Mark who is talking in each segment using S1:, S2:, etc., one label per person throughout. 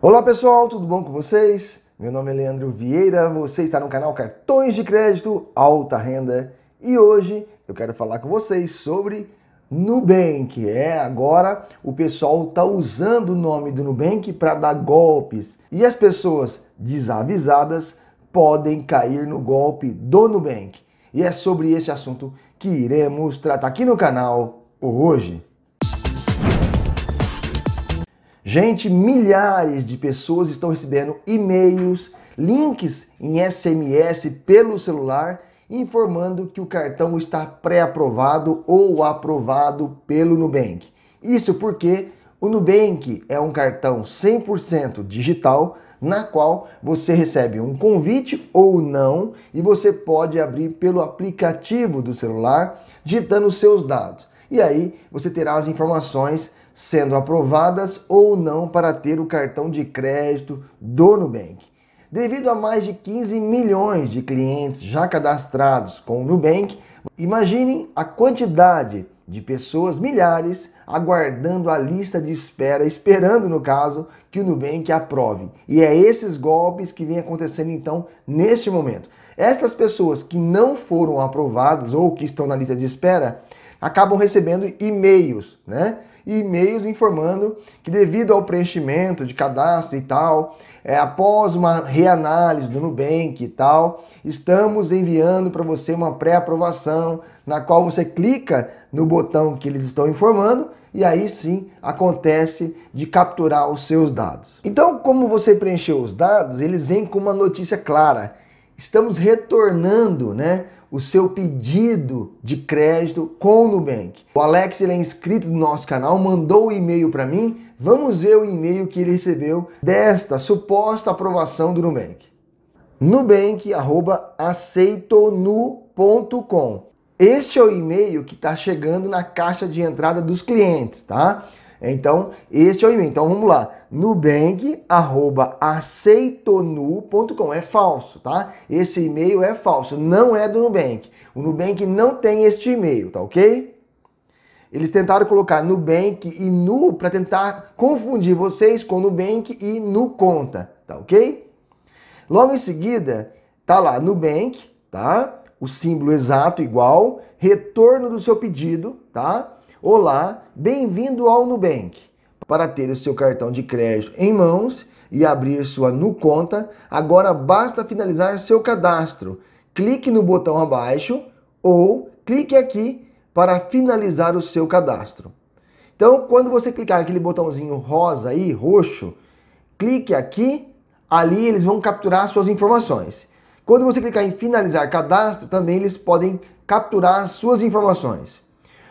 S1: Olá pessoal, tudo bom com vocês? Meu nome é Leandro Vieira, você está no canal Cartões de Crédito Alta Renda e hoje eu quero falar com vocês sobre Nubank. É, agora o pessoal está usando o nome do Nubank para dar golpes e as pessoas desavisadas podem cair no golpe do Nubank. E é sobre esse assunto que iremos tratar aqui no canal hoje. Gente, milhares de pessoas estão recebendo e-mails, links em SMS pelo celular informando que o cartão está pré-aprovado ou aprovado pelo Nubank. Isso porque o Nubank é um cartão 100% digital na qual você recebe um convite ou não e você pode abrir pelo aplicativo do celular digitando seus dados. E aí você terá as informações sendo aprovadas ou não para ter o cartão de crédito do Nubank. Devido a mais de 15 milhões de clientes já cadastrados com o Nubank, imaginem a quantidade de pessoas, milhares, aguardando a lista de espera, esperando no caso que o Nubank aprove. E é esses golpes que vem acontecendo então neste momento. Estas pessoas que não foram aprovadas ou que estão na lista de espera acabam recebendo e-mails, né? E-mails informando que devido ao preenchimento de cadastro e tal, é, após uma reanálise do Nubank e tal, estamos enviando para você uma pré-aprovação na qual você clica no botão que eles estão informando e aí sim acontece de capturar os seus dados. Então, como você preencheu os dados, eles vêm com uma notícia clara estamos retornando né, o seu pedido de crédito com o Nubank. O Alex ele é inscrito no nosso canal, mandou o um e-mail para mim. Vamos ver o e-mail que ele recebeu desta suposta aprovação do Nubank. Nubank@aceitonu.com. Este é o e-mail que está chegando na caixa de entrada dos clientes, tá? Então, este é o e-mail. Então, vamos lá. Nubank@aceitonu.com é falso, tá? Esse e-mail é falso, não é do Nubank. O Nubank não tem este e-mail, tá OK? Eles tentaram colocar Nubank e Nu para tentar confundir vocês com Nubank e Nu Conta, tá OK? Logo em seguida, tá lá Nubank, tá? O símbolo exato igual, retorno do seu pedido, tá? Olá, bem-vindo ao Nubank. Para ter o seu cartão de crédito em mãos e abrir sua NuConta, agora basta finalizar seu cadastro. Clique no botão abaixo ou clique aqui para finalizar o seu cadastro. Então, quando você clicar aquele botãozinho rosa e roxo, clique aqui, ali eles vão capturar suas informações. Quando você clicar em finalizar cadastro, também eles podem capturar suas informações.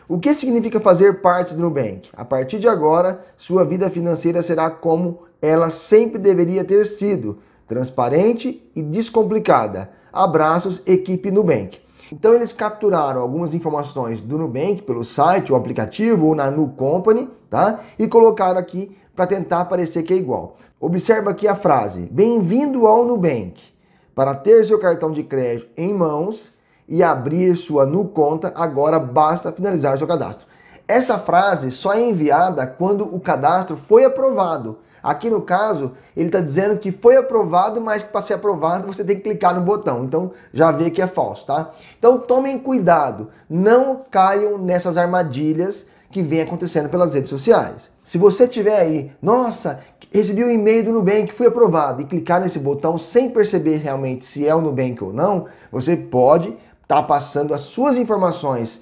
S1: O que significa fazer parte do Nubank? A partir de agora, sua vida financeira será como ela sempre deveria ter sido, transparente e descomplicada. Abraços, equipe Nubank. Então eles capturaram algumas informações do Nubank pelo site, o aplicativo ou na Nu Company, tá? E colocaram aqui para tentar parecer que é igual. Observa aqui a frase: "Bem-vindo ao Nubank. Para ter seu cartão de crédito em mãos, e abrir sua Nu Conta, agora basta finalizar seu cadastro. Essa frase só é enviada quando o cadastro foi aprovado. Aqui no caso, ele está dizendo que foi aprovado, mas para ser aprovado você tem que clicar no botão. Então já vê que é falso, tá? Então tomem cuidado, não caiam nessas armadilhas que vem acontecendo pelas redes sociais. Se você tiver aí, nossa, recebi um e-mail do Nubank, fui aprovado, e clicar nesse botão sem perceber realmente se é o Nubank ou não, você pode está passando as suas informações,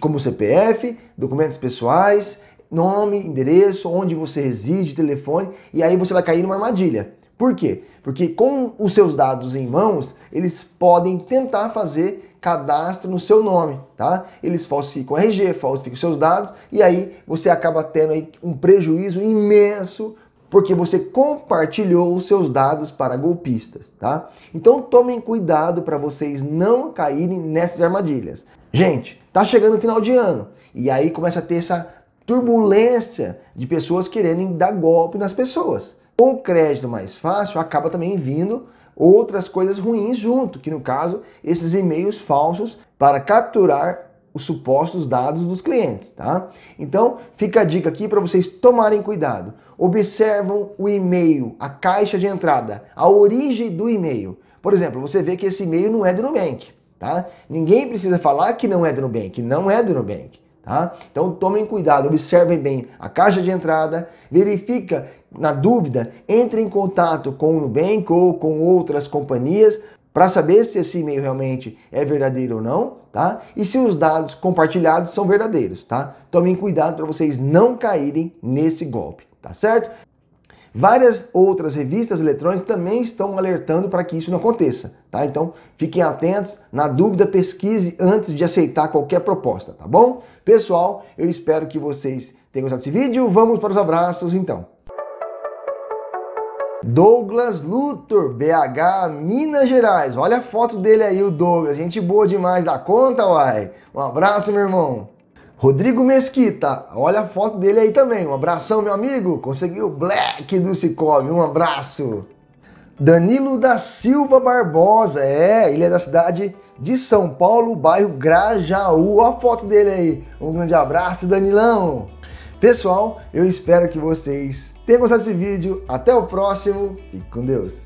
S1: como CPF, documentos pessoais, nome, endereço, onde você reside, telefone, e aí você vai cair numa armadilha. Por quê? Porque com os seus dados em mãos, eles podem tentar fazer cadastro no seu nome, tá? Eles falsificam RG, falsificam seus dados e aí você acaba tendo aí um prejuízo imenso porque você compartilhou os seus dados para golpistas, tá? Então tomem cuidado para vocês não caírem nessas armadilhas. Gente, tá chegando o final de ano e aí começa a ter essa turbulência de pessoas querendo dar golpe nas pessoas. Com o crédito mais fácil, acaba também vindo outras coisas ruins junto, que no caso, esses e-mails falsos para capturar os supostos dados dos clientes, tá? Então, fica a dica aqui para vocês tomarem cuidado. Observam o e-mail, a caixa de entrada, a origem do e-mail. Por exemplo, você vê que esse e-mail não é do Nubank, tá? Ninguém precisa falar que não é do Nubank, não é do Nubank, tá? Então, tomem cuidado, observem bem a caixa de entrada, verifica na dúvida, entre em contato com o Nubank ou com outras companhias para saber se esse e-mail realmente é verdadeiro ou não, tá? E se os dados compartilhados são verdadeiros, tá? Tomem cuidado para vocês não caírem nesse golpe, tá certo? Várias outras revistas eletrônicas também estão alertando para que isso não aconteça, tá? Então, fiquem atentos, na dúvida, pesquise antes de aceitar qualquer proposta, tá bom? Pessoal, eu espero que vocês tenham gostado desse vídeo. Vamos para os abraços, então. Douglas Luthor, BH, Minas Gerais. Olha a foto dele aí, o Douglas. Gente boa demais da conta, uai. Um abraço, meu irmão. Rodrigo Mesquita, olha a foto dele aí também. Um abração, meu amigo. Conseguiu o Black do Cicobi. Um abraço. Danilo da Silva Barbosa, é, ele é da cidade de São Paulo, bairro Grajaú. Olha a foto dele aí. Um grande abraço, Danilão. Pessoal, eu espero que vocês Tenha gostado desse vídeo. Até o próximo. Fique com Deus.